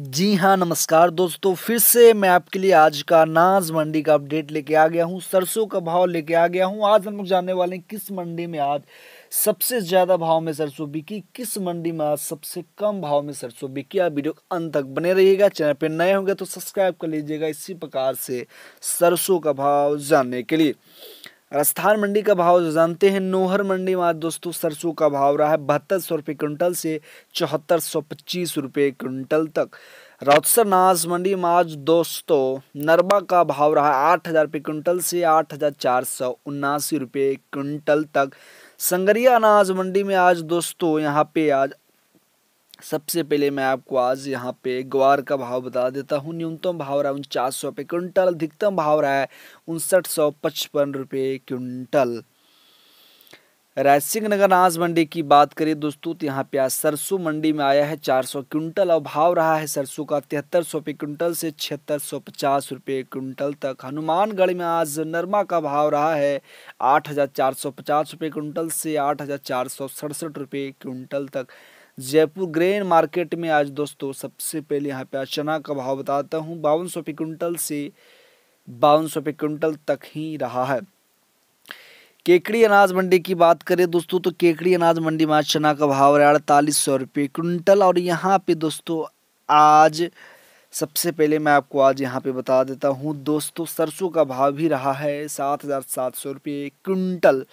जी हाँ नमस्कार दोस्तों फिर से मैं आपके लिए आज का अनाज मंडी का अपडेट लेके आ गया हूँ सरसों का भाव लेके आ गया हूँ आज हम लोग जानने वाले हैं किस मंडी में आज सबसे ज़्यादा भाव में सरसों बिकी किस मंडी में आज सबसे कम भाव में सरसों बिकी आप वीडियो अंत तक बने रहिएगा चैनल पर नए होंगे तो सब्सक्राइब कर लीजिएगा इसी प्रकार से सरसों का भाव जानने के लिए राजस्थान मंडी का भाव जानते हैं नोहर मंडी में आज दोस्तों सरसों का भाव रहा है बहत्तर सौ रुपये कुंटल से चौहत्तर सौ पच्चीस रुपये कुंटल तक रोतसर नाज मंडी में आज दोस्तों नरबा का भाव रहा है आठ हज़ार रुपये कुंटल से आठ हज़ार चार सौ उन्नासी रुपये कुंटल तक संगरिया अनाज मंडी में आज दोस्तों यहाँ पे आज सबसे पहले मैं आपको आज यहाँ पे ग्वार का भाव बता देता हूँ न्यूनतम भाव रहा है उनचास सौ रुपये क्विंटल अधिकतम भाव रहा है उनसठ सौ पचपन रुपये क्विंटल रायसिंह नगर अनाज मंडी की बात करें दोस्तों तो यहाँ पे आज सरसों मंडी में आया है चार सौ क्विंटल और भाव रहा है सरसों का तिहत्तर सौ रुपये क्विंटल से छिहत्तर सौ पचास रुपये क्विंटल तक हनुमानगढ़ में आज नरमा का भाव रहा है आठ हज़ार चार सौ पचास रुपये क्विंटल से आठ हज़ार चार सौ सड़सठ रुपये क्विंटल तक जयपुर ग्रेन मार्केट में आज दोस्तों सबसे पहले यहाँ पे चना का भाव बताता हूँ बावन सौ क्विंटल से बावन सौ क्विंटल तक ही रहा है केकड़ी अनाज मंडी की बात करें दोस्तों तो केकड़ी अनाज मंडी में आज चना का भाव रहा अड़तालीस सौ रुपये क्विंटल और यहाँ पे दोस्तों आज सबसे पहले मैं आपको आज यहाँ पे बता देता हूँ दोस्तों सरसों का भाव भी रहा है सात हज़ार सात सौ रुपये क्विंटल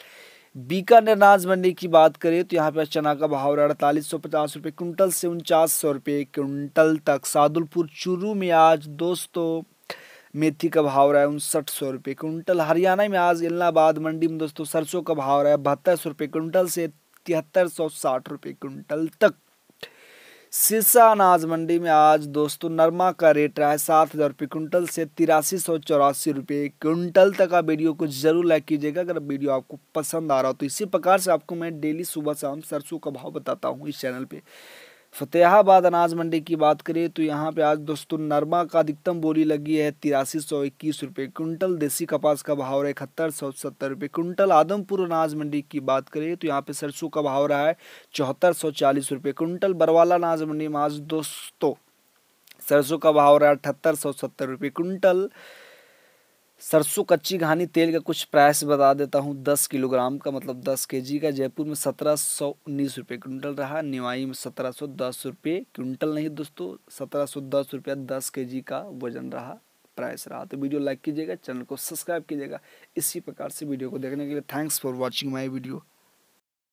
बीकानेर अनाज मंडी की बात करें तो यहाँ पर चना का भाव अड़तालीस सौ पचास रुपये कुंटल से उनचास सौ रुपये कुंटल तक सादुलपुर चूरू में आज दोस्तों मेथी का भाव रहा है उनसठ सौ रुपये कुंटल हरियाणा में आज इलाहाबाद मंडी में दोस्तों सरसों का भाव रहा है बहत्तर सौ रुपये कुंटल से तिहत्तर सौ साठ रुपये कुंटल तक सिरसा अनाज मंडी में आज दोस्तों नरमा का रेट रहा है सात हज़ार रुपये कुंटल से तिरासी सौ चौरासी रुपये कुंटल तक का वीडियो को जरूर लाइक कीजिएगा अगर वीडियो आपको पसंद आ रहा हो तो इसी प्रकार से आपको मैं डेली सुबह शाम सरसों का भाव बताता हूँ इस चैनल पर फतेहाबाद अनाज मंडी की बात करें तो यहाँ पे आज दोस्तों नरमा का अधिकतम बोली लगी है तिरासी सौ इक्कीस रुपये कुंटल देसी कपास का भाव रहा है इकहत्तर सौ सत्तर रुपये कुंटल आदमपुर अनाज मंडी की बात करें तो यहाँ पे सरसों का भाव रहा है चौहत्तर सौ चालीस रुपये कुंटल बरवाला अनाज मंडी में आज दोस्तों सरसों का भाव रहा है अठहत्तर सौ सत्तर रुपये कुंटल सरसों कच्ची घानी तेल का कुछ प्राइस बता देता हूँ दस किलोग्राम का मतलब दस के जी का जयपुर में सत्रह सौ उन्नीस रुपये क्विंटल रहा निवाई में सत्रह सौ दस रुपये क्विंटल नहीं दोस्तों सत्रह सौ दस रुपया दस के जी का वजन रहा प्राइस रहा तो वीडियो लाइक कीजिएगा चैनल को सब्सक्राइब कीजिएगा इसी प्रकार से वीडियो को देखने के लिए thanks for watching my video